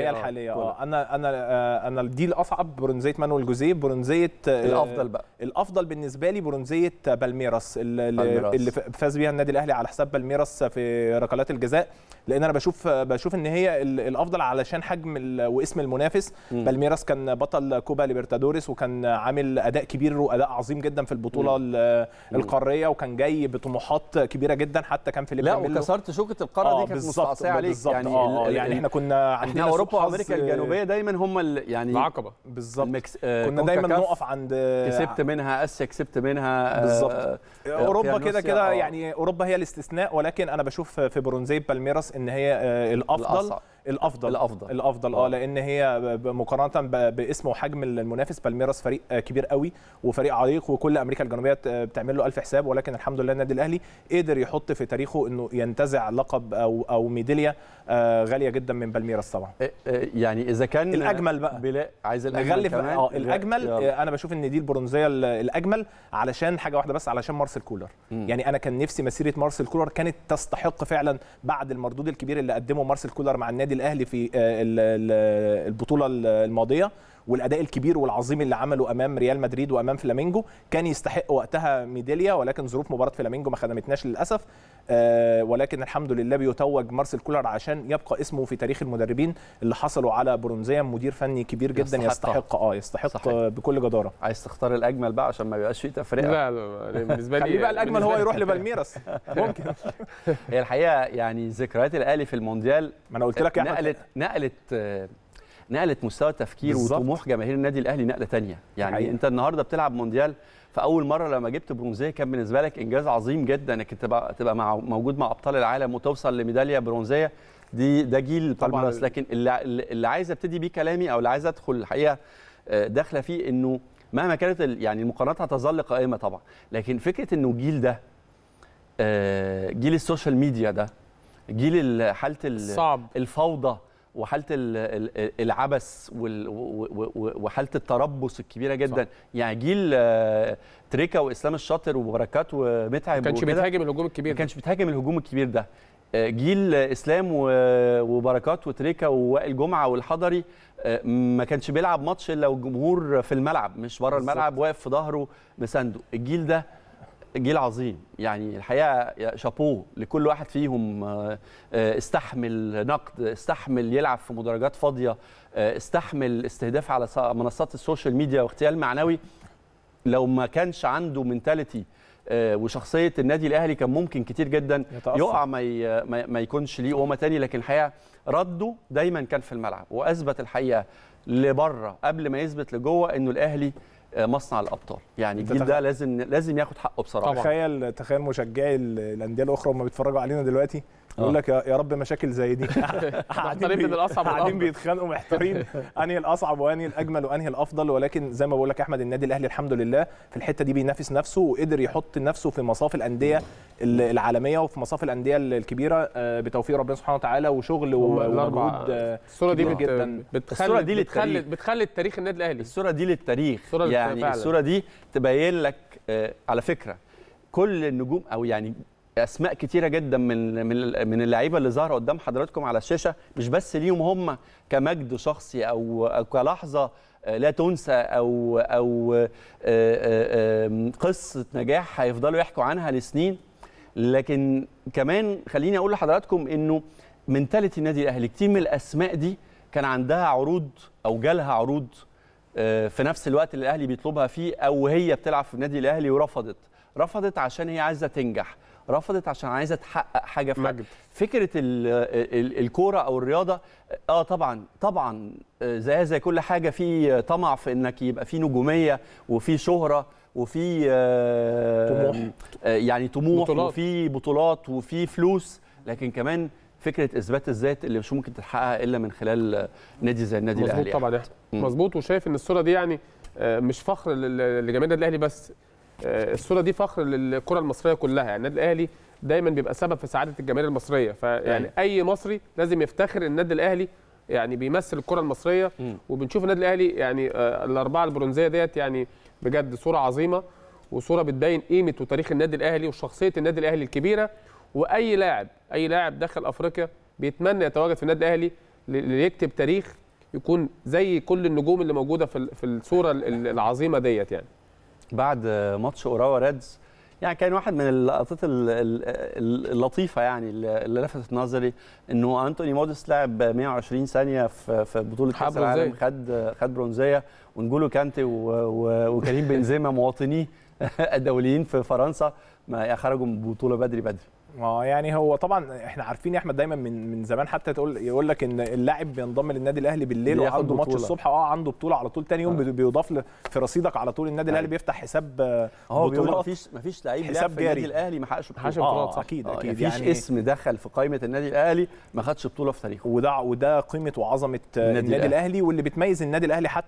هي الحاليه اه انا انا آه، انا دي الاصعب برونزيه مانويل جوزيه برونزيه آه، الافضل بقى الافضل بالنسبه لي برونزيه بالميراس اللي, اللي فاز بيها النادي الاهلي على حساب بالميراس في ركلات الجزاء لان انا بشوف بشوف ان هي الافضل علشان حجم واسم المنافس م. بالميراس كان بطل كوبا ليبرتادوريس وكان عامل اداء كبير واداء عظيم جدا في البطوله م. القاريه وكان جاي بطموحات كبيره جدا حتى كان في لا وكسرت شوكه القاره آه دي كانت آه، مستعصيه عليك يعني, آه يعني احنا كنا عندنا احنا اوروبا اوروبا وامريكا الجنوبيه دايما هم يعني العقبه بالظبط المكس... آه كنا دايما نقف عند كسبت منها اسيا كسبت منها آه، بالظبط آه اوروبا كده آه. كده يعني اوروبا هي الاستثناء ولكن انا بشوف في برونزيه بالميراس ان هي آه، الافضل الأصعب. الافضل الافضل الافضل اه, آه. لان هي مقارنه باسم وحجم المنافس بالميراس فريق كبير قوي وفريق عريق وكل امريكا الجنوبيه بتعمل له الف حساب ولكن الحمد لله النادي الاهلي قدر يحط في تاريخه انه ينتزع لقب او او ميداليه آه، غاليه جدا من بالميراس طبعا إيه، إيه، يعني اذا كان الاجمل بقى بلا عايز الاجمل كمان اه الاجمل يلا. آه، انا بشوف ان دي البرونزيه الاجمل علشان حاجه واحده بس علشان مارسيل كولر م. يعني انا كان نفسي مسيره مارسيل كولر كانت تستحق فعلا بعد المردود الكبير اللي قدمه مارسيل كولر مع النادي النادي الاهلي في آه، البطوله الماضيه والاداء الكبير والعظيم اللي عمله امام ريال مدريد وامام فلامينجو كان يستحق وقتها ميداليه ولكن ظروف مباراه فلامينجو ما خدمتناش للاسف آه ولكن الحمد لله بيتوج مارسيل كولر عشان يبقى اسمه في تاريخ المدربين اللي حصلوا على برونزيه مدير فني كبير جدا يستحق, يستحق اه يستحق صحيح. بكل جداره عايز تختار الاجمل بقى عشان ما يبقاش فيه تفرقه لا لا, بالنسبه لي بقى الاجمل هو يروح لبالميراس ممكن هي الحقيقه يعني ذكريات الاهلي في المونديال ما انا قلت لك نقلت نقلت آه، نقلت مستوى التفكير وطموح جماهير النادي الاهلي نقله ثانيه يعني حقيقة. انت النهارده بتلعب مونديال فاول مره لما جبت برونزيه كان بالنسبه لك انجاز عظيم جدا انك تبقى تبقى مع موجود مع ابطال العالم وتوصل لميداليه برونزيه دي ده جيل بالمرس لكن اللي, اللي عايز ابتدي بيه كلامي او اللي عايز ادخل الحقيقه آه، داخله فيه انه مهما كانت يعني المقارنات هتظل قائمه طبعا لكن فكره انه الجيل ده آه، جيل السوشيال ميديا ده جيل حاله الفوضى وحاله العبث وحاله التربص الكبيره جدا صح. يعني جيل آه، تريكا واسلام الشاطر وبركات ومتعب ما كانش بيتهاجم الهجوم الكبير ما كانش بيتهاجم الهجوم الكبير ده آه، جيل اسلام وبركات وتريكا ووائل جمعه والحضري آه، ما كانش بيلعب ماتش الا والجمهور في الملعب مش بره الملعب واقف في ظهره مسانده الجيل ده جيل عظيم يعني الحقيقه شابوه لكل واحد فيهم آه، آه، استحمل نقد استحمل يلعب في مدرجات فاضيه آه، استحمل استهداف على منصات السوشيال ميديا واغتيال معنوي لو ما كانش عنده منتاليتي وشخصيه النادي الاهلي كان ممكن كتير جدا يتأثر. يقع ما ما يكونش ليه قومه تاني لكن الحقيقه رده دايما كان في الملعب واثبت الحقيقه لبره قبل ما يثبت لجوه انه الاهلي مصنع الابطال يعني الجيل ده لازم لازم ياخد حقه بصراحه تخيل تخيل مشجعي الانديه الاخرى هم بيتفرجوا علينا دلوقتي يقول آه. لك يا رب مشاكل زي دي قاعدين من الاصعب قاعدين بيتخانقوا محتارين انهي الاصعب وانهي الاجمل وانهي الافضل ولكن زي ما بقول لك احمد النادي الاهلي الحمد لله في الحته دي بينافس نفسه وقدر يحط نفسه في مصاف الانديه العالميه وفي مصاف الانديه الكبيره آه، بتوفيق ربنا سبحانه وتعالى وشغل ومجهود آه، الصوره دي جدا الصوره دي بتخلي بتخلي التاريخ النادي الاهلي الصوره دي للتاريخ يعني الصوره دي تبين لك على فكره كل النجوم او يعني اسماء كتيره جدا من من من اللعيبه اللي ظاهره قدام حضراتكم على الشاشه مش بس ليهم هم كمجد شخصي او كلحظه لا تنسى او او آه، آه، قصه نجاح هيفضلوا يحكوا عنها لسنين لكن كمان خليني اقول لحضراتكم انه منتاليتي النادي الاهلي كتير من الاسماء دي كان عندها عروض او جالها عروض آه، في نفس الوقت اللي الاهلي بيطلبها فيه او هي بتلعب في النادي الاهلي ورفضت رفضت عشان هي عايزه تنجح رفضت عشان عايزه تحقق حاجه في مجد. فكره الكوره او الرياضه اه طبعا طبعا آه زي زي كل حاجه في طمع في انك يبقى في نجوميه وفي شهره وفي آه، طموح آه، يعني طموح بطولات. وفي بطولات وفي فلوس لكن كمان فكره اثبات الذات اللي مش ممكن تتحقق الا من خلال نادي زي النادي الاهلي مظبوط يعني. طبعا مظبوط وشايف ان الصوره دي يعني مش فخر لجماهير النادي الاهلي بس آه، الصوره دي فخر للكره المصريه كلها يعني النادي الاهلي دايما بيبقى سبب في سعاده الجماهير المصريه فيعني أيوة. اي مصري لازم يفتخر النادي الاهلي يعني بيمثل الكره المصريه وبنشوف النادي الاهلي يعني آه، الاربعه البرونزيه ديت يعني بجد صوره عظيمه وصوره بتبين قيمه وتاريخ النادي الاهلي وشخصيه النادي الاهلي الكبيره واي لاعب اي لاعب دخل افريقيا بيتمنى يتواجد في النادي الاهلي ليكتب تاريخ يكون زي كل النجوم اللي موجوده في في الصوره العظيمه ديت يعني بعد ماتش اوراوا ريدز يعني كان واحد من اللقطات اللطيفه يعني اللي لفتت نظري انه انتوني مودس لعب 120 ثانيه في بطوله كاس العالم خد خد برونزيه ونقوله كانتي وكريم بنزيما مواطنيه الدوليين في فرنسا ما خرجوا من البطوله بدري بدري ما يعني هو طبعا احنا عارفين يا احمد دايما من من زمان حتى تقول يقول لك ان اللاعب بينضم للنادي الاهلي بالليل وعنده ماتش الصبح اه عنده بطوله على طول تاني يوم آه. بيضاف في رصيدك على طول النادي الاهلي أيوة. بيفتح حساب آه، هو بيقول مفيش مفيش لعيب حساب في النادي الاهلي ما حققش بطولات آه اكيد آه، اكيد مفيش يعني اسم دخل في قائمه النادي الاهلي ما خدش بطوله في تاريخه وده وده قيمه وعظمه النادي, النادي الاهلي واللي بتميز النادي الاهلي حتى